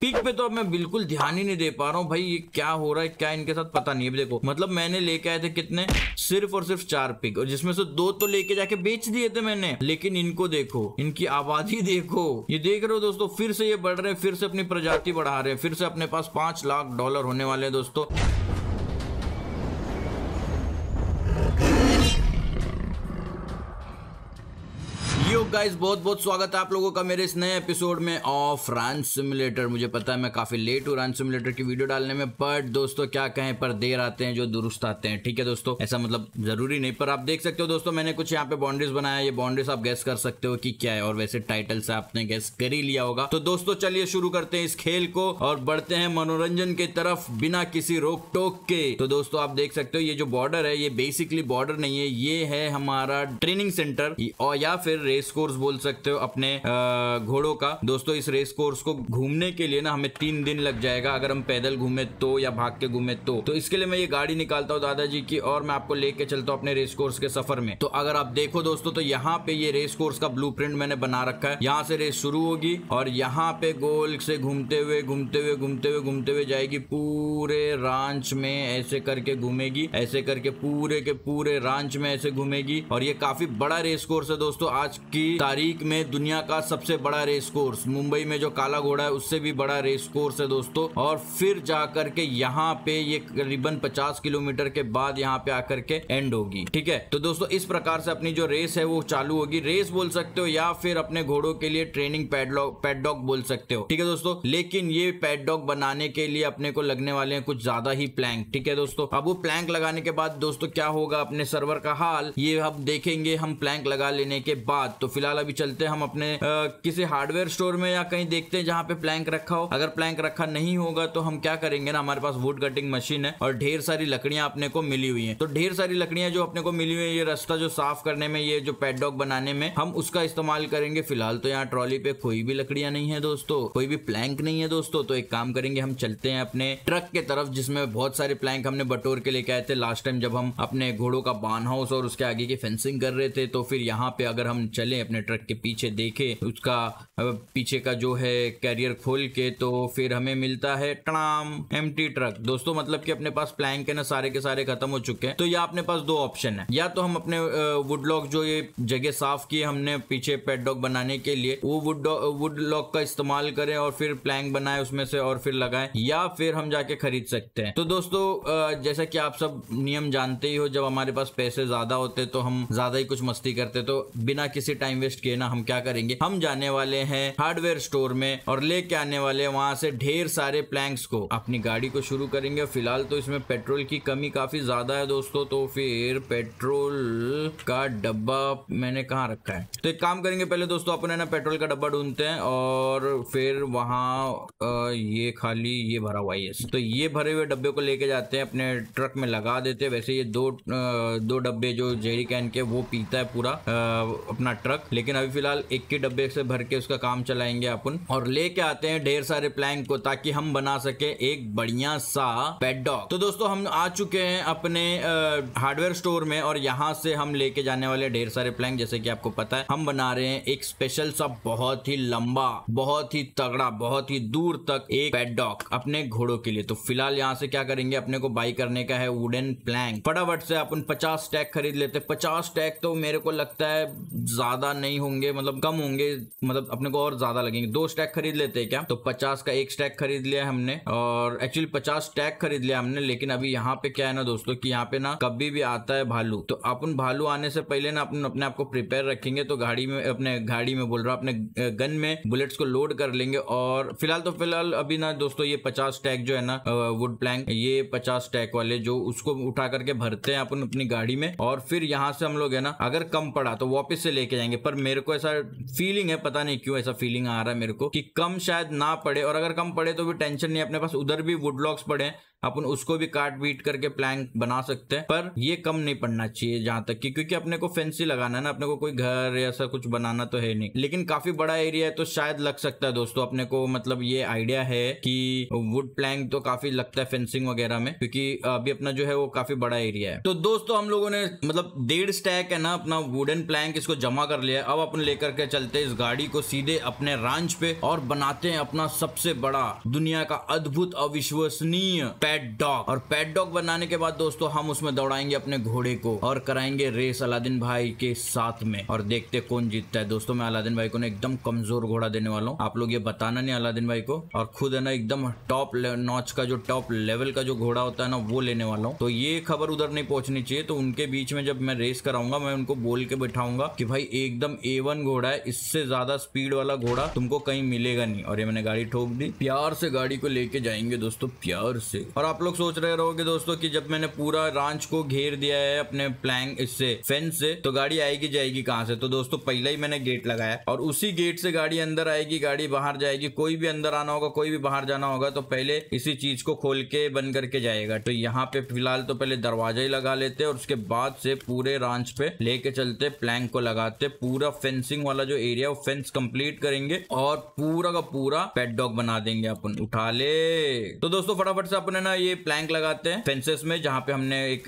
pick पे तो अब मैं बिल्कुल ध्यान ही नहीं दे पा रहा हूँ भाई ये क्या हो रहा है क्या इनके साथ पता नहीं है देखो मतलब मैंने लेके आए थे कितने सिर्फ और सिर्फ चार पिक और जिसमें से दो तो लेके जाके बेच दिए थे मैंने लेकिन इनको देखो इनकी आबादी देखो ये देख रहे हो दोस्तों फिर से ये बढ़ रहे हैं फिर से अपनी प्रजाति बढ़ा रहे हैं फिर से अपने पास पांच लाख डॉलर होने वाले हैं दोस्तों गाइस बहुत बहुत स्वागत है आप लोगों का मेरे इस नए एपिसोड में ऑफ रन सिमुलेटर मुझे पता है मैं काफ़ी लेट हूँ रन सिमुलेटर की वीडियो डालने में बट दोस्तों क्या कहें पर देर आते हैं जो दुरुस्त आते हैं ठीक है दोस्तों ऐसा मतलब जरूरी नहीं पर आप देख सकते हो दोस्तों मैंने कुछ यहाँ पे बाउंड्रीज बनाया ये बाउंड्रीज आप गैस कर सकते हो कि क्या है और वैसे टाइटल से आपने गैस कर ही लिया होगा तो दोस्तों चलिए शुरू करते हैं इस खेल को और बढ़ते हैं मनोरंजन की तरफ बिना किसी रोक टोक के तो दोस्तों आप देख सकते हो ये जो बॉर्डर है ये बेसिकली बॉर्डर नहीं है ये है हमारा ट्रेनिंग सेंटर और या फिर रेस कोर्स बोल सकते हो अपने घोड़ों का दोस्तों इस रेस कोर्स को घूमने के लिए ना हमें तीन दिन लग जाएगा अगर हम पैदल घूमे तो या भाग के घूमे तो तो इसके लिए मैं ये गाड़ी निकालता हूँ दादाजी की और मैं आपको लेके चलता हूँ अपने रेस कोर्स के सफर में तो अगर आप देखो दोस्तों तो यहाँ पे ये रेस कोर्स का ब्लू मैंने बना रखा है यहाँ से रेस शुरू होगी और यहाँ पे गोल से घूमते हुए घूमते हुए घूमते हुए घूमते हुए जाएगी पूरे रांच में ऐसे करके घूमेगी ऐसे करके पूरे के पूरे रांच में ऐसे घूमेगी और ये काफी बड़ा रेस कोर्स है दोस्तों आज की की तारीख में दुनिया का सबसे बड़ा रेस कोर्स मुंबई में जो काला घोड़ा है उससे भी बड़ा रेस कोर्स है दोस्तों और फिर जाकर के यहाँ पे ये करीबन पचास किलोमीटर के बाद यहाँ पे आकर के एंड होगी ठीक है तो दोस्तों इस प्रकार से अपनी जो रेस है वो चालू होगी रेस बोल सकते हो या फिर अपने घोड़ो के लिए ट्रेनिंग पैडलॉग पैडॉक बोल सकते हो ठीक है दोस्तों लेकिन ये पैडॉक बनाने के लिए अपने को लगने वाले हैं कुछ ज्यादा ही प्लैंक ठीक है दोस्तों अब वो प्लैंक लगाने के बाद दोस्तों क्या होगा अपने सर्वर का हाल ये हम देखेंगे हम प्लैंक लगा लेने के बाद तो फिलहाल अभी चलते हैं हम अपने आ, किसी हार्डवेयर स्टोर में या कहीं देखते हैं जहाँ पे प्लैंक रखा हो अगर प्लैंक रखा नहीं होगा तो हम क्या करेंगे ना हमारे पास वुड कटिंग मशीन है और ढेर सारी लकड़ियां अपने को मिली हुई है तो ढेर सारी लकड़ियां जो अपने को मिली हुई है ये रास्ता जो साफ करने में ये जो पेडॉक बनाने में हम उसका इस्तेमाल करेंगे फिलहाल तो यहाँ ट्रॉली पे कोई भी लकड़ियां नहीं है दोस्तों कोई भी प्लैंक नहीं है दोस्तों तो एक काम करेंगे हम चलते हैं अपने ट्रक के तरफ जिसमें बहुत सारे प्लैंक हमने बटोर के लेके आए थे लास्ट टाइम जब हम अपने घोड़ों का बान हाउस और उसके आगे की फेंसिंग कर रहे थे तो फिर यहाँ पे अगर हम चले चले अपने ट्रक के पीछे देखे उसका पीछे का जो है कैरियर खोल के तो फिर हमें मिलता है टणाम एम ट्रक दोस्तों मतलब कि अपने पास प्लैंक है ना सारे के सारे खत्म हो चुके हैं तो यह अपने पास दो ऑप्शन है या तो हम अपने वुडलॉक जो ये जगह साफ किए हमने पीछे पेडलॉक बनाने के लिए वो वुड वुडलॉक का इस्तेमाल करें और फिर प्लैंक बनाए उसमें से और फिर लगाए या फिर हम जाके खरीद सकते हैं तो दोस्तों जैसा कि आप सब नियम जानते ही हो जब हमारे पास पैसे ज्यादा होते तो हम ज्यादा ही कुछ मस्ती करते तो बिना किसी टाइम वेस्ट किए ना हम क्या करेंगे हम जाने वाले हैं हार्डवेयर स्टोर में और लेके आने वाले वहां से ढेर सारे प्लैंक्स को अपनी गाड़ी को शुरू करेंगे फिलहाल तो इसमें पेट्रोल की कमी काफी ज्यादा है दोस्तों तो फिर पेट्रोल का डब्बा मैंने कहा रखा है तो एक काम करेंगे पहले दोस्तों अपने ना पेट्रोल का डब्बा ढूंढते हैं और फिर वहाँ ये खाली ये भरा हुआ है तो ये भरे हुए डब्बे को लेके जाते हैं अपने ट्रक में लगा देते हैं वैसे ये दो दो डब्बे जो जेरी कैन के वो पीता है पूरा अपना ट्रक तक लेकिन अभी फिलहाल एक के डब्बे से भर के उसका काम चलाएंगे अपन और लेके आते हैं ढेर सारे प्लैंक को ताकि हम बना सके एक बढ़िया सा पेडॉक तो दोस्तों हम आ चुके हैं अपने हार्डवेयर स्टोर में और यहाँ से हम लेके जाने वाले ढेर सारे प्लैंक जैसे की आपको पता है हम बना रहे हैं एक स्पेशल सा बहुत ही लंबा बहुत ही तगड़ा बहुत ही दूर तक एक पेडॉक अपने घोड़ों के लिए तो फिलहाल यहाँ से क्या करेंगे अपने को बाई करने का है वुडन प्लैंक फटाफट से अपन पचास टैग खरीद लेते पचास टैग तो मेरे को लगता है ज्यादा ज़्यादा नहीं होंगे मतलब कम होंगे मतलब अपने को और ज़्यादा लगेंगे दो स्टैक खरीद लेते हैं क्या तो पचास का एक स्टैक खरीद लिया हमने और एक्चुअली पचास स्टैक खरीद लिया हमने लेकिन अभी यहाँ पे क्या है ना दोस्तों की यहाँ पे ना कभी भी आता है भालू तो अपन भालू आने से पहले ना अपन अपने आप को प्रिपेयर रखेंगे तो गाड़ी में अपने गाड़ी में बोल रहा अपने गन में बुलेट्स को लोड कर लेंगे और फिलहाल तो फिलहाल अभी ना दोस्तों ये पचास टैग जो है ना वुड प्लैंक ये पचास टैग वाले जो उसको उठा करके भरते हैं अपन अपनी गाड़ी में और फिर यहाँ से हम लोग है ना अगर कम पड़ा तो वापिस से लेके जाएंगे होंगे पर मेरे को ऐसा फीलिंग है पता नहीं क्यों ऐसा फीलिंग आ रहा है मेरे को कि कम शायद ना पड़े और अगर कम पड़े तो भी टेंशन नहीं अपने पास उधर भी ब्लॉक्स पड़े अपन उसको भी काट बीट करके प्लैंक बना सकते हैं पर ये कम नहीं पड़ना चाहिए जहां तक कि क्योंकि अपने को फेंसी लगाना है ना अपने को कोई घर ऐसा कुछ बनाना तो है नहीं लेकिन काफी बड़ा एरिया है तो शायद लग सकता है दोस्तों अपने को मतलब ये आइडिया है कि वुड प्लैंक तो काफी लगता है फेंसिंग वगैरह में क्योंकि अभी अपना जो है वो काफी बड़ा एरिया है तो दोस्तों हम लोगों ने मतलब डेढ़ स्टैक है ना अपना वुडन प्लैंक इसको जमा कर लिया अब अपन लेकर के चलते इस गाड़ी को सीधे अपने रांच पे और बनाते हैं अपना सबसे बड़ा दुनिया का अद्भुत अविश्वसनीय पेट डॉग और पेट डॉग बनाने के बाद दोस्तों हम उसमें दौड़ाएंगे अपने घोड़े को और कराएंगे रेस अलादीन भाई के साथ में और देखते कौन जीतता है दोस्तों मैं अलादीन भाई को ना एकदम कमजोर घोड़ा देने वाला हूँ आप लोग ये बताना नहीं अलादीन भाई को और खुद है ना एकदम टॉप नॉच का जो टॉप लेवल का जो घोड़ा होता है ना वो लेने वाला हूँ तो ये खबर उधर नहीं पहुंचनी चाहिए तो उनके बीच में जब मैं रेस कराऊंगा मैं उनको बोल के बैठाऊंगा कि भाई एक एकदम ए वन घोड़ा है इससे ज्यादा स्पीड वाला घोड़ा तुमको कहीं मिलेगा नहीं और ये मैंने गाड़ी ठोक दी प्यार से गाड़ी को लेके जाएंगे दोस्तों प्यार से और आप लोग सोच रहे रहोगे दोस्तों की जब मैंने पूरा रांच को घेर दिया है अपने प्लैंग इससे फेंस से तो गाड़ी आएगी जाएगी कहाँ से तो दोस्तों पहले ही मैंने गेट लगाया और उसी गेट से गाड़ी अंदर आएगी गाड़ी बाहर जाएगी कोई भी अंदर आना होगा कोई भी बाहर जाना होगा तो पहले इसी चीज को खोल के बंद करके जाएगा तो यहाँ पे फिलहाल तो पहले दरवाजा ही लगा लेते और उसके बाद से पूरे रांच पे लेके चलते प्लैंक को लगाते पूरा फेंसिंग वाला जो एरिया वो फेंस कंप्लीट करेंगे और पूरा का पूरा पेट डॉग बना देंगे अपन उठा ले तो दोस्तों फटाफट से अपने ना ये प्लैंक लगाते हैं फेंसेस में जहाँ पे हमने एक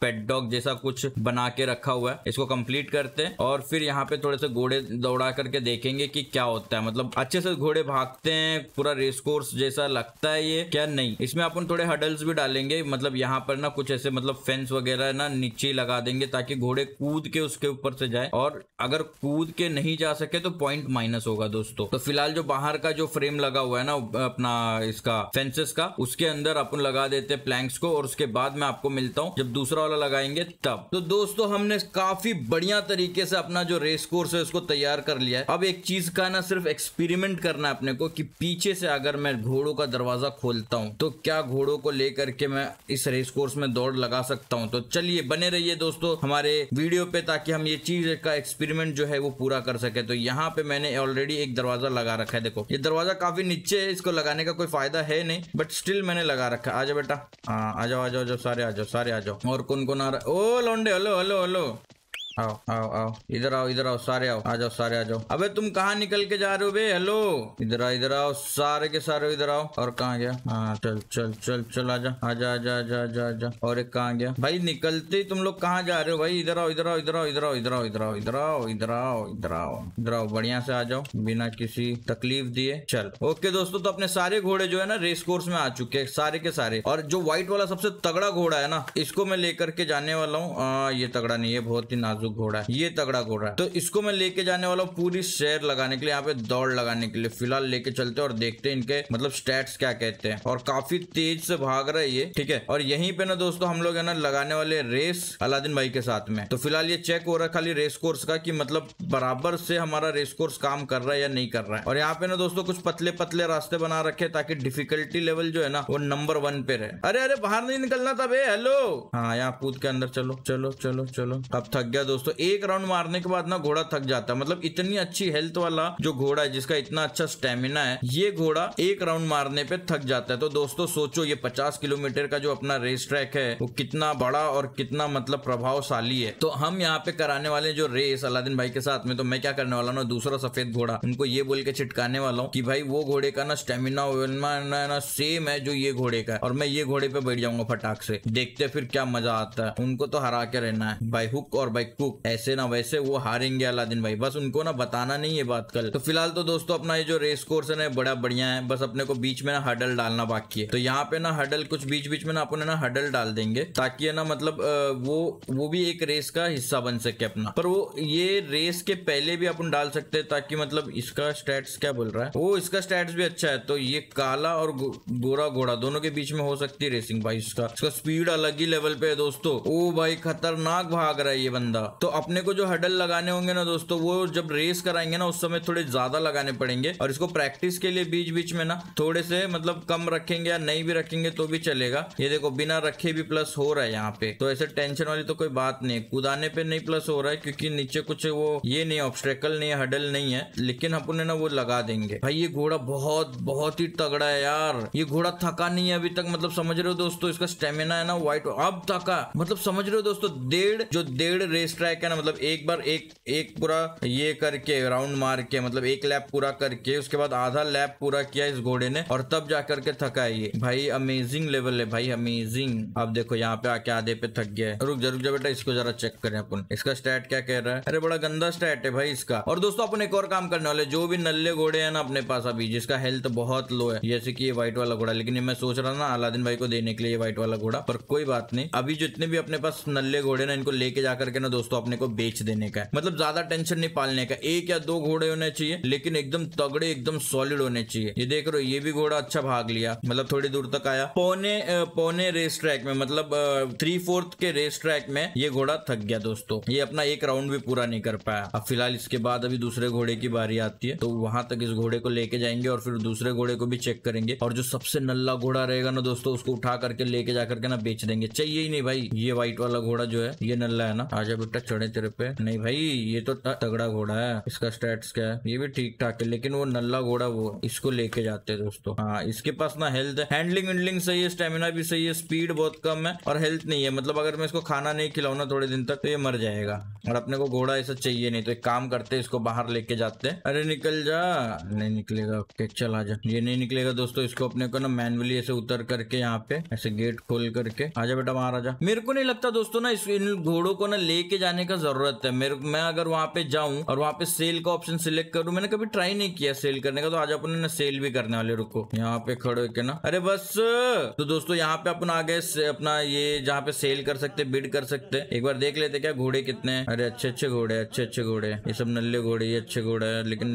पेट डॉग जैसा कुछ बना के रखा हुआ है इसको कंप्लीट करते हैं और फिर यहाँ पे थोड़े से घोड़े दौड़ा करके देखेंगे की क्या होता है मतलब अच्छे से घोड़े भागते हैं पूरा रेस कोर्स जैसा लगता है ये क्या नहीं इसमें अपन थोड़े हडल्स भी डालेंगे मतलब यहाँ पर ना कुछ ऐसे मतलब फेंस वगैरह ना नीचे लगा देंगे ताकि घोड़े कूद के उसके ऊपर से जाए और अगर कूद के नहीं जा सके तो पॉइंट माइनस होगा दोस्तों तो फिलहाल जो बाहर का जो फ्रेम लगा हुआ है ना अपना इसका फेंसेस का उसके अंदर अपन लगा देते हैं प्लैंक्स को और उसके बाद मैं आपको मिलता हूँ जब दूसरा वाला लगाएंगे तब तो दोस्तों हमने काफी बढ़िया तरीके से अपना जो रेस कोर्स है उसको तैयार कर लिया है अब एक चीज का ना सिर्फ एक्सपेरिमेंट करना है अपने को कि पीछे से अगर मैं घोड़ों का दरवाजा खोलता हूँ तो क्या घोड़ों को लेकर के मैं इस रेस कोर्स में दौड़ लगा सकता हूँ तो चलिए बने रहिए दोस्तों हमारे वीडियो पे ताकि हम ये चीज का एक्सपीरियंस एक्सपेरिमेंट जो है वो पूरा कर सके तो यहाँ पे मैंने ऑलरेडी एक दरवाजा लगा रखा है देखो ये दरवाजा काफी नीचे है इसको लगाने का कोई फायदा है नहीं बट स्टिल मैंने लगा रखा आ जाओ बेटा हाँ आ जाओ आ जाओ सारे आ जाओ सारे आ जाओ और कौन कौन आ रहा ओ लौंडे हलो हलो हलो आओ आओ आओ इधर आओ इधर आओ सारे आओ आ जाओ सारे आ जाओ अबे तुम कहाँ निकल के जा रहे हो बे हेलो इधर आओ इधर आओ सारे के सारे इधर आओ और कहाँ गया हाँ चल चल चल चल आ आजा आजा आजा आजा जा और एक कहाँ गया भाई निकलते ही तुम लोग कहाँ जा रहे हो भाई इधर आओ इधर आओ इधर आओ इधर आओ इधर आओ इधर आओ इधर आओ इधर आओ इधर आओ इधर आओ बढ़िया से आ जाओ बिना किसी तकलीफ दिए चल ओके दोस्तों तो अपने सारे घोड़े जो है ना रेस कोर्स में आ चुके हैं सारे के सारे और जो व्हाइट वाला सबसे तगड़ा घोड़ा है ना इसको मैं लेकर के जाने वाला हूँ ये तगड़ा नहीं है बहुत ही नाजुक घोड़ा ये तगड़ा घोड़ा तो इसको मैं लेके जाने वाला हूँ पूरी शेर लगाने के लिए यहाँ पे दौड़ लगाने के लिए फिलहाल लेके चलते और देखते हैं इनके मतलब स्टेट्स क्या कहते हैं और काफी तेज से भाग रहा है ये ठीक है और यहीं पे ना दोस्तों हम लोग है ना लगाने वाले रेस अलादीन भाई के साथ में तो फिलहाल ये चेक हो रहा है खाली रेस कोर्स का कि मतलब बराबर से हमारा रेस कोर्स काम कर रहा है या नहीं कर रहा है और यहाँ पे ना दोस्तों कुछ पतले पतले रास्ते बना रखे ताकि डिफिकल्टी लेवल जो है ना वो नंबर वन पे रहे अरे अरे बाहर नहीं निकलना था भे हेलो हाँ यहाँ कूद के अंदर चलो चलो चलो चलो अब थक गया दोस्तों एक राउंड मारने के बाद ना घोड़ा थक जाता है मतलब इतनी अच्छी हेल्थ वाला जो घोड़ा है जिसका इतना अच्छा स्टेमिना है ये घोड़ा एक राउंड मारने पे थक जाता है तो दोस्तों सोचो ये पचास किलोमीटर का जो अपना रेस ट्रैक है वो कितना बड़ा और कितना मतलब प्रभावशाली है तो हम यहाँ पे कराने वाले जो रेस अलादीन भाई के साथ में तो मैं क्या करने वाला हूँ दूसरा सफेद घोड़ा उनको ये बोल के छिटकाने वाला हूँ कि भाई वो घोड़े का ना स्टेमिना सेम है जो ये घोड़े का है और मैं ये घोड़े पे बैठ जाऊंगा फटाक से देखते फिर क्या मजा आता है उनको तो हरा के रहना है बाई हुक और बाई कुक ऐसे ना वैसे वो हारेंगे अलादीन भाई बस उनको ना बताना नहीं है बात कल तो फिलहाल तो दोस्तों अपना ये जो रेस कोर्स है ना बड़ा बढ़िया है बस अपने को बीच में ना हडल डालना बाकी है तो यहाँ पे ना हडल कुछ बीच बीच में ना अपने ना हडल डाल देंगे ताकि है ना मतलब वो वो भी एक रेस का हिस्सा बन सके अपना पर वो ये रेस के पहले भी अपन डाल सकते हैं ताकि मतलब इसका स्टैट्स क्या बोल रहा है वो इसका स्टैट्स भी अच्छा है तो ये काला और गोरा घोड़ा दोनों के बीच में हो सकती है रेसिंग भाई इसका इसका स्पीड अलग ही लेवल पे है दोस्तों ओ भाई खतरनाक भाग रहा है ये बंदा तो अपने को जो हडल लगाने होंगे ना दोस्तों वो जब रेस कराएंगे ना उस समय थोड़े ज्यादा लगाने पड़ेंगे और इसको प्रैक्टिस के लिए बीच बीच में ना थोड़े से मतलब कम रखेंगे या नहीं भी रखेंगे तो भी चलेगा ये देखो बिना रखे भी प्लस हो रहा है यहाँ पे तो ऐसे टेंशन वाली तो कोई बात नहीं कुदाने पे नहीं प्लस हो रहा है क्योंकि नीचे कुछ वो ये नहीं ऑब्स्ट्रेकल नहीं है हडल नहीं है लेकिन अपन ना वो लगा देंगे भाई ये घोड़ा बहुत बहुत ही तगड़ा है यार ये घोड़ा थका नहीं है अभी तक मतलब समझ रहे हो दोस्तों इसका स्टेमिना है ना व्हाइट अब थका मतलब समझ रहे हो दोस्तों डेढ़ जो डेढ़ रेस ट्रैक है ना मतलब एक बार एक एक पूरा ये करके राउंड मार के मतलब एक लैप पूरा करके उसके बाद आधा लैप पूरा किया इस घोड़े ने और तब जा करके थका है ये भाई अमेजिंग लेवल है भाई अमेजिंग अब देखो यहाँ पे आके आधे पे थक गया है रुक जा रुक जा बेटा इसको जरा चेक करें अपन इसका स्टैट क्या कह रहा है अरे बड़ा गंदा स्टैट है भाई इसका और दोस्तों अपन एक और काम करने वाले जो भी नल्ले घोड़े है ना अपने पास अभी जिसका हेल्थ बहुत लो है जैसे की ये व्हाइट वाला घोड़ा लेकिन मैं सोच रहा ना अलादीन भाई को देने के लिए व्हाइट वाला घोड़ा पर कोई बात नहीं अभी जितने भी अपने पास नल्ले घोड़े ना इनको लेके जाकर के ना दोस्तों दोस्तों अपने को बेच देने का है मतलब ज्यादा टेंशन नहीं पालने का एक या दो घोड़े होने चाहिए लेकिन एकदम तगड़े एकदम सॉलिड होने चाहिए ये देख रहे हो ये भी घोड़ा अच्छा भाग लिया मतलब थोड़ी दूर तक आया पौने पौने रेस ट्रैक में मतलब थ्री फोर्थ के रेस ट्रैक में ये घोड़ा थक गया दोस्तों ये अपना एक राउंड भी पूरा नहीं कर पाया अब फिलहाल इसके बाद अभी दूसरे घोड़े की बारी आती है तो वहां तक इस घोड़े को लेके जाएंगे और फिर दूसरे घोड़े को भी चेक करेंगे और जो सबसे नल्ला घोड़ा रहेगा ना दोस्तों उसको उठा करके लेके जाकर के ना बेच देंगे चाहिए ही नहीं भाई ये व्हाइट वाला घोड़ा जो है ये नल्ला है ना आजा बेटा है चढ़े तेरे पे नहीं भाई ये तो तगड़ा घोड़ा है इसका स्टेट्स क्या है ये भी ठीक ठाक है लेकिन वो नल्ला घोड़ा वो इसको लेके जाते है दोस्तों हाँ इसके पास ना हेल्थ हैंडलिंग विंडलिंग सही है स्टेमिना भी सही है स्पीड बहुत कम है और हेल्थ नहीं है मतलब अगर मैं इसको खाना नहीं खिलाऊना थोड़े दिन तक तो ये मर जाएगा और अपने को घोड़ा ऐसा चाहिए नहीं तो एक काम करते इसको बाहर लेके जाते हैं अरे निकल जा नहीं निकलेगा ओके चल आ जा ये नहीं निकलेगा दोस्तों इसको अपने को ना मैनुअली ऐसे उतर करके यहाँ पे ऐसे गेट खोल करके आजा बेटा बाहर आजा मेरे को नहीं लगता दोस्तों ना इस इन घोड़ों को ना लेके जाने जाने का जरूरत है मेरे मैं अगर वहाँ पे जाऊँ और वहाँ पे सेल का ऑप्शन सिलेक्ट करूं मैंने कभी ट्राई नहीं किया सेल करने का तो आज अपन सेल भी करने वाले रुको यहाँ पे खड़े के ना अरे बस तो दोस्तों यहाँ पे अपन आ गए अपना ये जहाँ पे सेल कर सकते बिड कर सकते एक बार देख लेते क्या घोड़े कितने अरे अच्छे अच्छे घोड़े अच्छे अच्छे घोड़े ये सब नल्ले घोड़े ये अच्छे घोड़े है लेकिन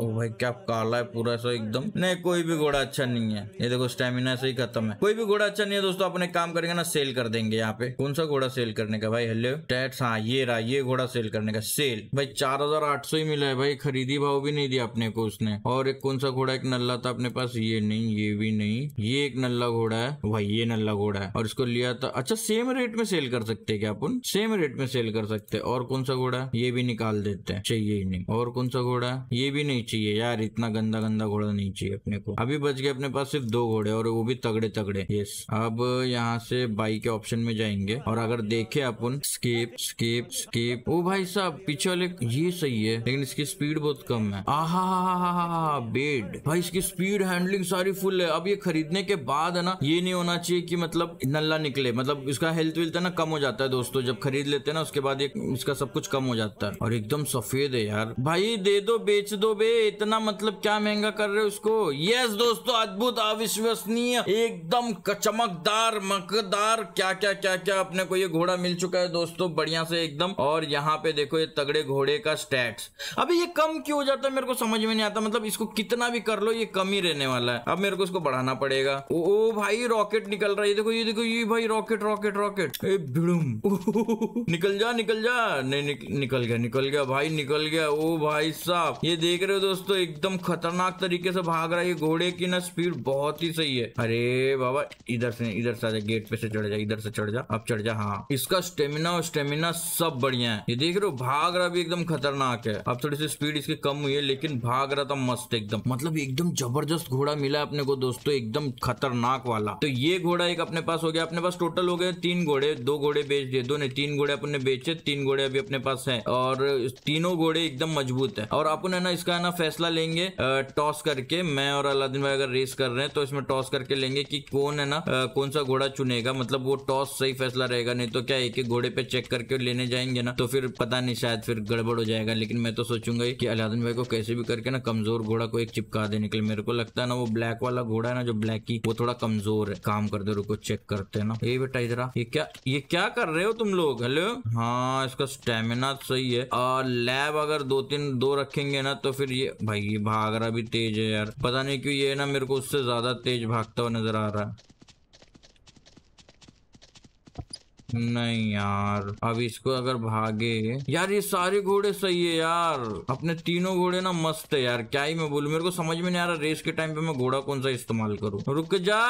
ओ भाई क्या काला है पूरा सा एकदम नहीं कोई भी घोड़ा अच्छा नहीं है ये देखो स्टेमिना से ही खत्म है कोई भी घोड़ा अच्छा नहीं है दोस्तों अपने काम करेंगे ना सेल कर देंगे यहाँ पे कौन सा घोड़ा सेल करने का भाई हेलो टैट्स हाँ ये रहा ये घोड़ा सेल करने का सेल भाई चार हजार आठ सौ ही मिला है भाई खरीदी भाव भी नहीं दिया अपने को उसने और एक कौन सा घोड़ा एक नल्ला था अपने पास ये नहीं ये भी नहीं ये एक नल्ला घोड़ा है भाई ये नल्ला घोड़ा है और इसको लिया था अच्छा सेम रेट में सेल कर सकते क्या अपन सेम रेट में सेल कर सकते और कौन सा घोड़ा ये भी निकाल देते हैं चाहिए ही नहीं और कौन सा घोड़ा ये भी नहीं चाहिए यार इतना गंदा गंदा घोड़ा नहीं चाहिए अपने को अभी बच गए अपने पास सिर्फ दो घोड़े और वो भी तगड़े तगड़े यस अब यहाँ से बाई के ऑप्शन में जाएंगे और अगर देखे अपन स्केप स्के स्केप स्केप ओ भाई साहब पीछे वाले ये सही है लेकिन इसकी स्पीड बहुत कम है आहा बेड भाई इसकी स्पीड हैंडलिंग सारी फुल है अब ये खरीदने के बाद है ना ये नहीं होना चाहिए कि मतलब नल्ला निकले मतलब इसका हेल्थ वेल्थ है ना कम हो जाता है दोस्तों जब खरीद लेते हैं ना उसके बाद इसका सब कुछ कम हो जाता है और एकदम सफेद है यार भाई दे दो बेच दो बे इतना मतलब क्या महंगा कर रहे हो उसको यस दोस्तों अद्भुत अविश्वसनीय एकदम चमकदार मकदार क्या क्या क्या क्या अपने को ये घोड़ा मिल चुका है दोस्तों बढ़िया से से एकदम और यहाँ पे देखो ये तगड़े घोड़े का स्टैट्स अभी ये कम क्यों हो जाता है मेरे को समझ में नहीं आता मतलब इसको कितना भी कर लो ये कम ही रहने वाला है अब मेरे को इसको बढ़ाना पड़ेगा ओ, ओ भाई रॉकेट निकल रहा है देखो ये देखो ये भाई रॉकेट रॉकेट रॉकेट निकल जा निकल जा नहीं निक, निकल गया निकल गया भाई निकल गया ओ भाई साहब ये देख रहे हो दोस्तों एकदम खतरनाक तरीके से भाग रहा है ये घोड़े की ना स्पीड बहुत ही सही है अरे बाबा इधर से इधर से आ जा गेट पे से चढ़ जा इधर से चढ़ जा अब चढ़ जा हाँ इसका स्टेमिना और स्टेमिना सब बढ़िया है ये देख रहे हो भाग रहा भी एकदम खतरनाक है अब थोड़ी सी स्पीड इसकी कम हुई है लेकिन भाग रहा था तो मस्त एकदम मतलब एकदम जबरदस्त घोड़ा मिला अपने को दोस्तों एकदम खतरनाक वाला तो ये घोड़ा एक अपने पास हो गया अपने पास टोटल हो गए तीन घोड़े दो घोड़े बेच दिए दो नहीं तीन घोड़े अपने बेचे तीन घोड़े अभी अपने पास है और तीनों घोड़े एकदम मजबूत है और अपन है ना इसका ना फैसला लेंगे टॉस करके मैं और अलादीन भाई अगर रेस कर रहे हैं तो इसमें टॉस करके लेंगे कि कौन है ना कौन सा घोड़ा चुनेगा मतलब वो टॉस सही फैसला रहेगा नहीं तो क्या एक एक घोड़े पे चेक करके लेने लेने जाएंगे ना तो फिर पता नहीं शायद फिर गड़बड़ हो जाएगा लेकिन मैं तो सोचूंगा कि अलाउद्दीन भाई को कैसे भी करके ना कमजोर घोड़ा को एक चिपका देने के लिए मेरे को लगता है ना वो ब्लैक वाला घोड़ा है ना जो ब्लैक की वो थोड़ा कमजोर है काम कर दे रुको चेक करते ना ये बेटा इधर ये क्या ये क्या कर रहे हो तुम लोग हेलो हाँ इसका स्टेमिना सही है और लैब अगर दो तीन दो रखेंगे ना तो फिर ये भाई ये भाग रहा भी तेज है यार पता नहीं क्यों ये ना मेरे को उससे ज्यादा तेज भागता हुआ नजर आ रहा है नहीं यार अब इसको अगर भागे यार ये सारे घोड़े सही है यार अपने तीनों घोड़े ना मस्त है यार क्या ही मैं बोलू मेरे को समझ में नहीं आ रहा रेस के टाइम पे मैं घोड़ा कौन सा इस्तेमाल करूँ रुक जा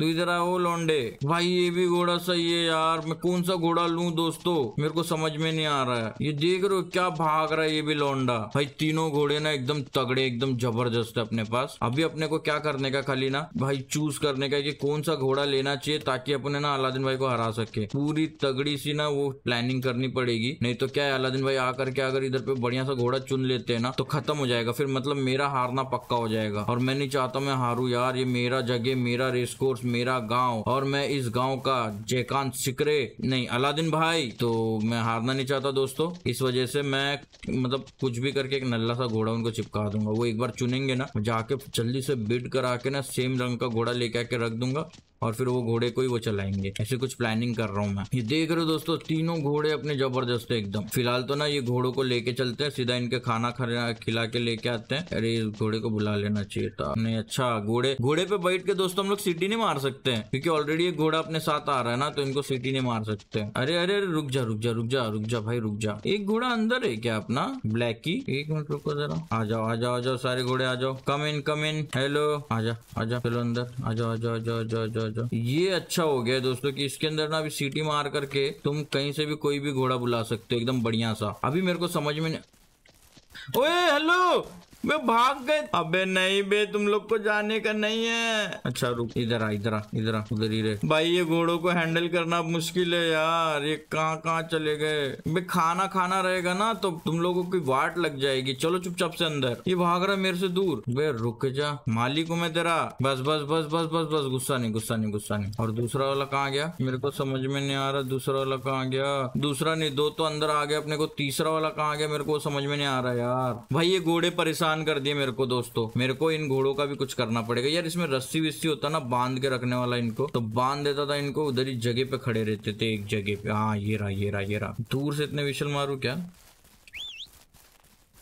तू इधर आओ लौंडे भाई ये भी घोड़ा सही है यार मैं कौन सा घोड़ा लू दोस्तों मेरे को समझ में नहीं आ रहा है ये देख रहे हो क्या भाग रहा है ये भी लौंडा भाई तीनों घोड़े ना एकदम तगड़े एकदम जबरदस्त है अपने पास अभी अपने को क्या करने का खाली ना भाई चूज करने का की कौन सा घोड़ा लेना चाहिए ताकि अपने ना अलादीन भाई को हरा सके पूरी तगड़ी सी ना वो प्लानिंग करनी पड़ेगी नहीं तो क्या है अलादीन भाई आकर के अगर इधर पे बढ़िया सा घोड़ा चुन लेते हैं ना तो खत्म हो जाएगा फिर मतलब मेरा हारना पक्का हो जाएगा और मैं नहीं चाहता मैं हारू यार ये मेरा जगह मेरा रेस कोर्स मेरा गाँव और मैं इस गाँव का जयकान सिकरे नहीं अलादीन भाई तो मैं हारना नहीं चाहता दोस्तों इस वजह से मैं मतलब कुछ भी करके एक नल्ला सा घोड़ा उनको चिपका दूंगा वो एक बार चुनेंगे ना जाके जल्दी से बिट करा के ना सेम रंग का घोड़ा लेके आके रख दूंगा और फिर वो घोड़े को ही वो चलाएंगे ऐसे कुछ प्लानिंग कर रहा हूँ मैं ये देख रहे हो दोस्तों तीनों घोड़े अपने जबरदस्त है एकदम फिलहाल तो ना ये घोड़ों को लेके चलते हैं सीधा इनके खाना खिला के लेके आते हैं अरे इस घोड़े को बुला लेना चाहिए था नहीं अच्छा घोड़े घोड़े पे बैठ के दोस्तों हम लोग सीटी नहीं मार सकते हैं क्योंकि ऑलरेडी ये घोड़ा अपने साथ आ रहा है ना तो इनको सीटी नहीं मार सकते अरे अरे अरे रुक जा रुक जा रुक जा रुक जा भाई रुक जा एक घोड़ा अंदर है क्या अपना ब्लैक की एक मिनट रुको जरा आ जाओ आ जाओ आ जाओ सारे घोड़े आ जाओ कम इन कम इन हेलो आ जा आ जा चलो अंदर आ जाओ आ जाओ आ जाओ आ जाओ जाओ ये अच्छा हो गया दोस्तों कि इसके अंदर ना अभी सीटी मार करके तुम कहीं से भी कोई भी घोड़ा बुला सकते हो एकदम बढ़िया सा अभी मेरे को समझ में नहीं ओए हेलो वे भाग गए अबे नहीं बे तुम लोग को जाने का नहीं है अच्छा रुक इधर आ इधर आ इधर आ उधर ही रहे भाई ये घोड़ों को हैंडल करना मुश्किल है यार ये कहाँ कहाँ चले गए बे खाना खाना रहेगा ना तो तुम लोगों की वाट लग जाएगी चलो चुपचाप से अंदर ये भाग रहा मेरे से दूर बे रुक जा मालिक हूँ मैं तेरा बस बस बस बस बस बस गुस्सा नहीं गुस्सा नहीं गुस्सा नहीं और दूसरा वाला कहाँ गया मेरे को समझ में नहीं आ रहा दूसरा वाला कहाँ गया दूसरा नहीं दो तो अंदर आ गया अपने को तीसरा वाला कहाँ गया मेरे को समझ में नहीं आ रहा यार भाई ये घोड़े परेशान परेशान कर दिया मेरे को दोस्तों मेरे को इन घोड़ों का भी कुछ करना पड़ेगा यार इसमें रस्सी विस्सी होता ना बांध के रखने वाला इनको तो बांध देता था इनको उधर ही जगह पे खड़े रहते थे एक जगह पे हाँ ये रहा ये रहा ये रहा दूर से इतने विशल मारू क्या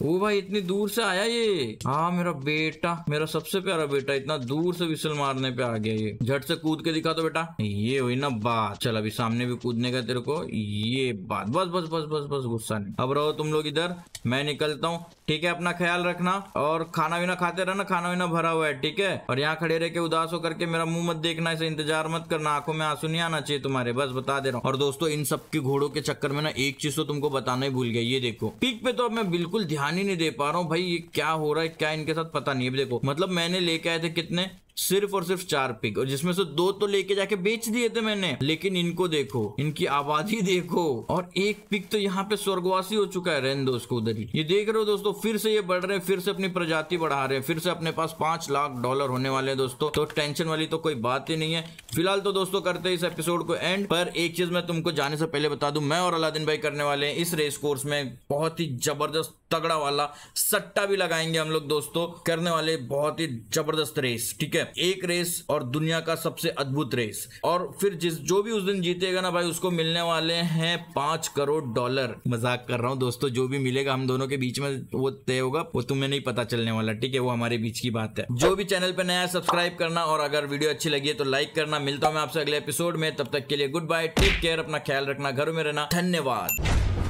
ओ भाई इतनी दूर से आया ये हाँ मेरा बेटा मेरा सबसे प्यारा बेटा इतना दूर से विसल मारने पे आ गया ये झट से कूद के दिखा तो बेटा ये हुई ना बात चल अभी सामने भी कूदने का तेरे को ये बात बस बस बस बस बस गुस्सा नहीं अब रहो तुम लोग इधर मैं निकलता हूँ ठीक है अपना ख्याल रखना और खाना वीना खाते रहना खाना वीना भरा हुआ है ठीक है और यहाँ खड़े रह के उदास होकर के मेरा मुंह मत देखना इसे इंतजार मत करना आंखों में आंसू नहीं आना चाहिए तुम्हारे बस बता दे रहा हूँ और दोस्तों इन सब के घोड़ों के चक्कर में ना एक चीज तो तुमको बताना ही भूल गया ये देखो पीक पे तो अब मैं बिल्कुल ध्यान ध्यान ही नहीं दे पा रहा हूँ भाई ये क्या हो रहा है क्या इनके साथ पता नहीं है देखो मतलब मैंने लेके आए थे कितने सिर्फ और सिर्फ चार पिक और जिसमें से दो तो लेके जाके बेच दिए थे मैंने लेकिन इनको देखो इनकी आबादी देखो और एक पिक तो यहाँ पे स्वर्गवासी हो चुका है रेन दोस्त को उधर ही ये देख रहे हो दोस्तों फिर से ये बढ़ रहे हैं फिर से अपनी प्रजाति बढ़ा रहे हैं फिर से अपने पास पांच लाख डॉलर होने वाले हैं दोस्तों तो टेंशन वाली तो कोई बात ही नहीं है फिलहाल तो दोस्तों करते इस एपिसोड को एंड पर एक चीज मैं तुमको जाने से पहले बता दू मैं और अलादीन भाई करने वाले हैं इस रेस कोर्स में बहुत ही जबरदस्त तगड़ा वाला सट्टा भी लगाएंगे हम लोग दोस्तों करने वाले बहुत ही जबरदस्त रेस ठीक है है एक रेस और दुनिया का सबसे अद्भुत रेस और फिर जिस जो भी उस दिन जीतेगा ना भाई उसको मिलने वाले हैं पांच करोड़ डॉलर मजाक कर रहा हूँ दोस्तों जो भी मिलेगा हम दोनों के बीच में वो तय होगा वो तुम्हें नहीं पता चलने वाला ठीक है वो हमारे बीच की बात है जो भी चैनल पर नया सब्सक्राइब करना और अगर वीडियो अच्छी लगी है तो लाइक करना मिलता हूँ मैं आपसे अगले एपिसोड में तब तक के लिए गुड बाय टेक केयर अपना ख्याल रखना घरों में रहना धन्यवाद